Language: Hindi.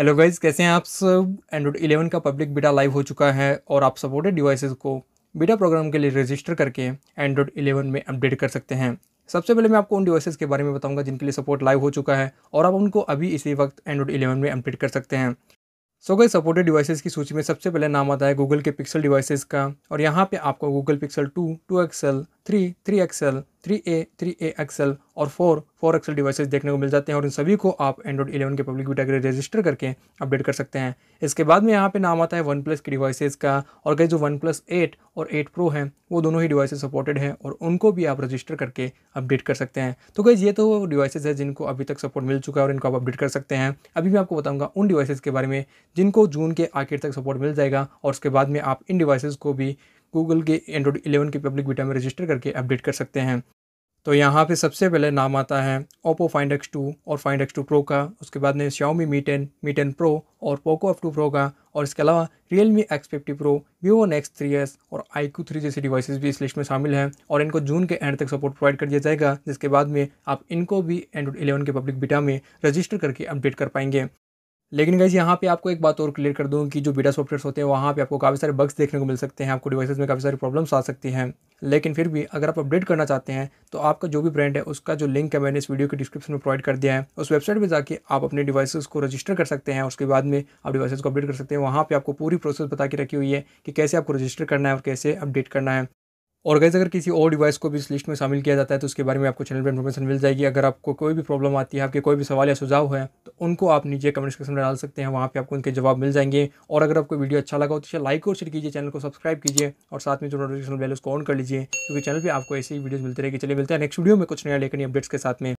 हेलो गाइज कैसे हैं आप सब एंड्रॉइड 11 का पब्लिक बीटा लाइव हो चुका है और आप सपोर्टेड डिवाइसेस को बीटा प्रोग्राम के लिए रजिस्टर करके एंड्रॉइड 11 में अपडेट कर सकते हैं सबसे पहले मैं आपको उन डिवाइसेस के बारे में बताऊंगा जिनके लिए सपोर्ट लाइव हो चुका है और आप उनको अभी इसी वक्त एंड्रॉइड इलेवन में अपडेट कर सकते हैं सो गई सपोर्टेड डिवाइसेज़ की सूची में सबसे पहले नाम आता है गूगल के पिक्सल डिवाइसेज का और यहाँ पर आपको Google Pixel two two XL three three XL three A three A XL और फोर फोर एक्सएल डिवाइसेज देखने को मिल जाते हैं और इन सभी को आप एंड्रॉइड इलेवन के पब्लिक बीटा के रजिस्टर करके अपडेट कर सकते हैं इसके बाद में यहाँ पे नाम आता है वन प्लस के डिवाइसेज का और कई जो वन प्लस एट और एट प्रो हैं वो दोनों ही डिवाइसेज सपोर्टेड हैं और उनको भी आप रजिस्टर करके अपडेट कर सकते हैं तो कई ये तो वो डिवाइसेज है जिनको अभी तक सपोर्ट मिल चुका है और इनको आप अपडेट कर सकते हैं अभी मैं आपको बताऊँगा उन डिवाइसेज के बारे में जिनको जून के आखिर तक सपोर्ट मिल जाएगा और उसके बाद में आप इन डिवाइसेज को भी गूगल के एंड्रॉइड इलेवन के पब्लिक बीटा में रजिस्टर करके अपडेट कर सकते हैं तो यहाँ पे सबसे पहले नाम आता है ओप्पो फाइंड एक्स टू और फाइंड एक्स टू प्रो का उसके बाद में Xiaomi Mi ten Mi ten Pro और पोको एफ टू प्रो का और इसके अलावा Realme X fifty Pro Vivo Nex three S और आई क्यू थ्री जैसी डिवाइसेस भी इस लिस्ट में शामिल हैं और इनको जून के एंड तक सपोर्ट प्रोवाइड कर दिया जाएगा जिसके बाद में आप इनको भी एंड्रॉइड इलेवन के पब्लिक बीटा में रजिस्टर करके अपडेट कर पाएंगे लेकिन गाइज यहाँ पे आपको एक बात और क्लियर कर दूँ कि जो बीटा सॉफ्टवेयर होते हैं वहाँ पे आपको काफ़ी सारे बग्स देखने को मिल सकते हैं आपको डिवाइसेस में काफ़ी सारी प्रॉब्लम्स आ सकती हैं लेकिन फिर भी अगर आप अपडेट करना चाहते हैं तो आपका जो भी ब्रांड है उसका जो लिंक है मैंने इस वीडियो के डिस्क्रिप्शन में प्रोवाइड कर दिया है उस वेबसाइट पर जाकर आप अपने डिवाइस को रजिस्टर कर सकते हैं उसके बाद में आप डिवाइस को अपडेट कर सकते हैं वहाँ पर आपको पूरी प्रोसेस बता के रखी हुई है कि कैसे आपको रजिस्टर करना है और कैसे अपडेट करना है और गैस अगर किसी और डिवाइस को भी इस लिस्ट में शामिल किया जाता है तो उसके बारे में आपको चैनल पर इन्फॉर्मेशन मिल जाएगी अगर आपको कोई भी प्रॉब्लम आती है आपके कोई भी सवाल या सुझाव है तो उनको आप नीचे कमेंट सेक्शन में डाल सकते हैं वहाँ पे आपको उनके जवाब मिल जाएंगे और अगर आपको वीडियो अच्छा लगा हो तो इसे लाइक और शेयर कीजिए चैनल को सब्सक्राइब कीजिए और साथ में जो नोटिफिकेशन बेल उसको ऑन कर लीजिए क्योंकि चैनल पर आपको ऐसी ही वीडियोज़ मिलते रहेगी चलिए मिलते हैं नेक्स्ट वीडियो में कुछ नया लेकर अपडेट्स के साथ में